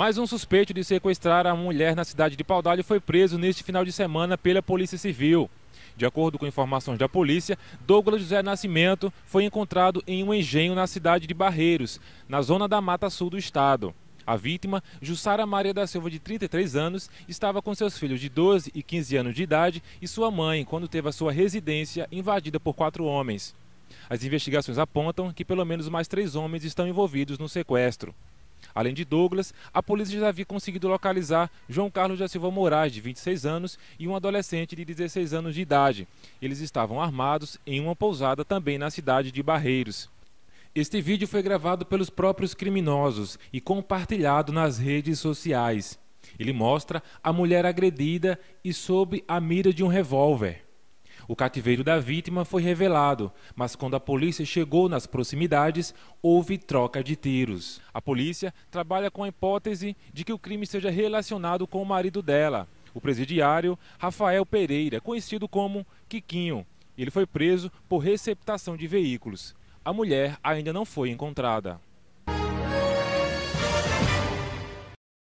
Mais um suspeito de sequestrar a mulher na cidade de Paudalho foi preso neste final de semana pela Polícia Civil. De acordo com informações da polícia, Douglas José Nascimento foi encontrado em um engenho na cidade de Barreiros, na zona da Mata Sul do estado. A vítima, Jussara Maria da Silva, de 33 anos, estava com seus filhos de 12 e 15 anos de idade e sua mãe quando teve a sua residência invadida por quatro homens. As investigações apontam que pelo menos mais três homens estão envolvidos no sequestro. Além de Douglas, a polícia já havia conseguido localizar João Carlos da Silva Moraes, de 26 anos, e um adolescente de 16 anos de idade. Eles estavam armados em uma pousada também na cidade de Barreiros. Este vídeo foi gravado pelos próprios criminosos e compartilhado nas redes sociais. Ele mostra a mulher agredida e sob a mira de um revólver. O cativeiro da vítima foi revelado, mas quando a polícia chegou nas proximidades, houve troca de tiros. A polícia trabalha com a hipótese de que o crime seja relacionado com o marido dela, o presidiário Rafael Pereira, conhecido como Quiquinho. Ele foi preso por receptação de veículos. A mulher ainda não foi encontrada.